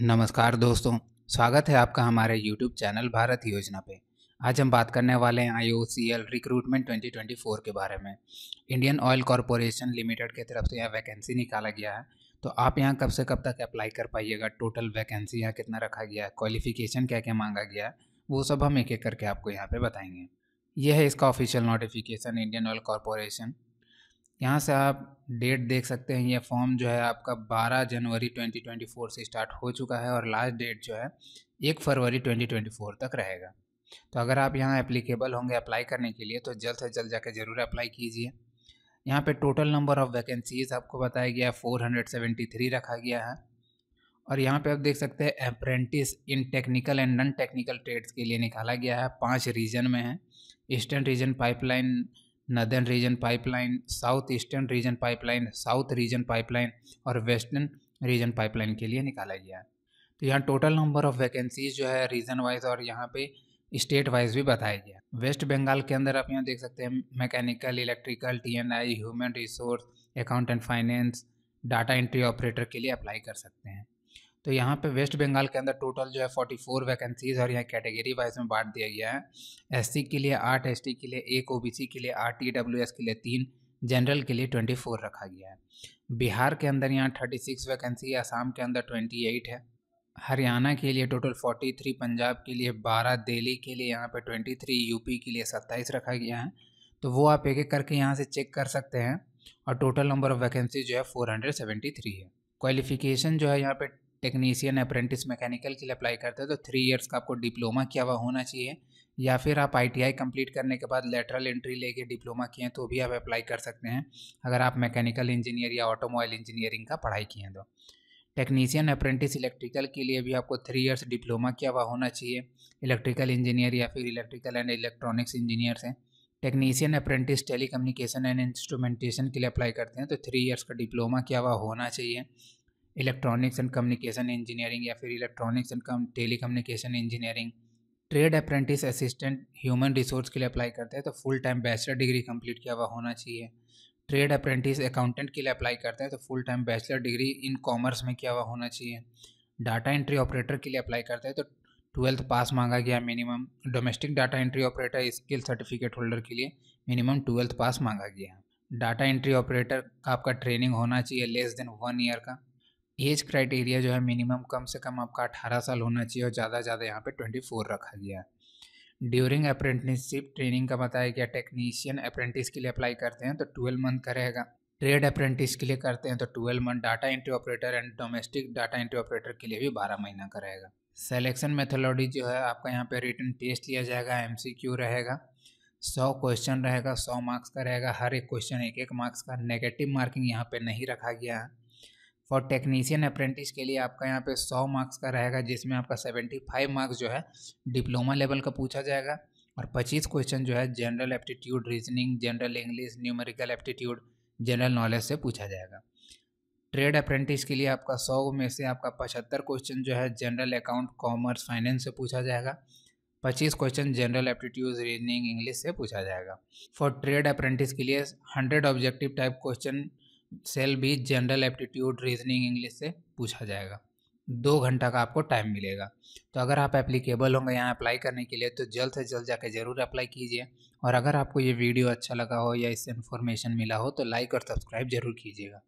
नमस्कार दोस्तों स्वागत है आपका हमारे YouTube चैनल भारत योजना पे आज हम बात करने वाले हैं आई रिक्रूटमेंट 2024 के बारे में इंडियन ऑयल कॉरपोरेशन लिमिटेड की तरफ से यह वैकेंसी निकाला गया है तो आप यहाँ कब से कब तक अप्लाई कर पाइएगा टोटल वैकेंसी यहाँ कितना रखा गया है क्वालिफिकेशन क्या क्या मांगा गया है वो सब हम एक एक करके आपको यहाँ पर बताएंगे यह है इसका official notification Indian Oil Corporation यहाँ से आप डेट देख सकते हैं ये फॉर्म जो है आपका 12 जनवरी 2024 से स्टार्ट हो चुका है और लास्ट डेट जो है एक फरवरी 2024 तक रहेगा तो अगर आप यहाँ एप्लीकेबल होंगे अप्लाई करने के लिए तो जल्द से जल्द जाकर ज़रूर अप्लाई कीजिए यहाँ पे टोटल नंबर ऑफ़ वैकेंसीज़ आपको बताया गया है फोर रखा गया है और यहाँ पे आप देख सकते हैं apprentice in technical and non technical trades के लिए निकाला गया है पांच रीजन में है eastern region pipeline northern region pipeline south eastern region pipeline south region pipeline और वेस्टर्न रीजन पाइपलाइन के लिए निकाला गया है तो यहाँ टोटल नंबर ऑफ़ वैकेंसीज जो है रीजन वाइज और यहाँ पे स्टेट वाइज भी बताया गया वेस्ट बंगाल के अंदर आप यहाँ देख सकते हैं mechanical electrical TNI human resource account and finance data entry operator के लिए अप्लाई कर सकते हैं तो यहाँ पे वेस्ट बंगाल के अंदर टोटल जो है 44 वैकेंसीज और यहाँ कैटेगरी वाइज में बांट दिया गया है एससी के लिए आठ एसटी के लिए एक ओबीसी के लिए आठ एस e के लिए तीन जनरल के लिए 24 रखा गया है बिहार के अंदर यहाँ 36 वैकेंसी है आसाम के अंदर 28 है हरियाणा के लिए टोटल 43 पंजाब के लिए 12 दिल्ली के लिए यहाँ पे 23 यूपी के लिए सत्ताईस रखा गया है तो वो आप एक एक करके यहाँ से चेक कर सकते हैं और टोटल नंबर ऑफ़ वैकेंसी जो है थ्री है क्वालिफिकेशन जो है यहाँ पे टेक्नीसियन अप्रेंटिस मैकेनिकल के लिए अप्लाई करते हैं तो थ्री इयर्स का आपको डिप्लोमा किया हुआ होना चाहिए या फिर आप आईटीआई कंप्लीट करने के बाद लेटरल एंट्री लेके डिप्लोमा किए हैं तो भी आप अप्लाई कर सकते हैं अगर आप मैकेनिकल इंजीनियर या ऑटोमोबाइल इंजीनियरिंग का पढ़ाई किए हैं तो टेक्नीशियन अप्रेंटिस इलेक्ट्रिकल के लिए भी आपको थ्री ईयर्स डिप्लोमा किया हुआ होना चाहिए इलेक्ट्रिकल इंजीनियर या फिर इलेक्ट्रिकल एंड इलेक्ट्रॉनिक्स इंजीनियर हैं technician apprentice telecommunication and instrumentation के लिए अप्लाई करते हैं तो थ्री इयर्स का डिप्लोमा किया हुआ होना चाहिए इलेक्ट्रॉनिक्स एंड कम्युनिकेशन इंजीनियरिंग या फिर electronics and telecommunication engineering trade apprentice assistant human resource के लिए अप्लाई करते हैं तो full time bachelor degree complete किया हुआ होना चाहिए ट्रेड अप्रेंटिस अकाउंटेंट के लिए अप्लाई करते हैं तो full time bachelor degree in commerce में किया हुआ होना चाहिए डाटा एंट्री ऑपरेटर के लिए अप्लाई करते हैं तो ट्वेल्थ पास मांगा गया minimum domestic data entry operator skill certificate holder के लिए मिनिमम ट्वेल्थ पास मांगा गया डाटा एंट्री ऑपरेटर का आपका ट्रेनिंग होना चाहिए लेस देन वन ईयर का एज क्राइटेरिया जो है मिनिमम कम से कम आपका अठारह साल होना चाहिए और ज़्यादा ज़्यादा यहाँ पे ट्वेंटी फोर रखा गया है ड्यूरिंग अप्रेंटिसशिप ट्रेनिंग का बताया गया टेक्नीशियन अप्रेंटिस के लिए अप्लाई करते हैं तो ट्वेल्व मंथ का रहेगा ट्रेड अप्रेंटिस के लिए करते हैं तो twelve month data entry operator and domestic data entry operator के लिए भी बारह महीना का रहेगा सेलेक्शन मेथोलॉजी जो है आपका यहाँ पे रिटर्न टेस्ट लिया जाएगा एम रहेगा सौ क्वेश्चन रहेगा सौ मार्क्स का रहेगा हर एक क्वेश्चन एक एक मार्क्स का नेगेटिव मार्किंग यहाँ पे नहीं रखा गया है और टेक्नीशियन अप्रेंटिस के लिए आपका यहाँ पे सौ मार्क्स का रहेगा जिसमें आपका सेवेंटी फाइव मार्क्स जो है डिप्लोमा लेवल का पूछा जाएगा और पच्चीस क्वेश्चन जो है general aptitude reasoning general English numerical aptitude general knowledge से पूछा जाएगा ट्रेड अप्रेंटिस के लिए आपका सौ में से आपका पचहत्तर क्वेश्चन जो है जनरल अकाउंट कॉमर्स फाइनेंस से पूछा जाएगा पच्चीस question general aptitude reasoning English से पूछा जाएगा फॉर ट्रेड अप्रेंटिस के लिए हंड्रेड ऑब्जेक्टिव टाइप क्वेश्चन सेल भी जनरल एप्टीट्यूड रीजनिंग इंग्लिश से पूछा जाएगा दो घंटा का आपको टाइम मिलेगा तो अगर आप एप्लीकेबल होंगे यहाँ अप्लाई करने के लिए तो जल्द से जल्द जाकर ज़रूर अप्लाई कीजिए और अगर आपको ये वीडियो अच्छा लगा हो या इससे इन्फॉर्मेशन मिला हो तो लाइक और सब्सक्राइब जरूर कीजिएगा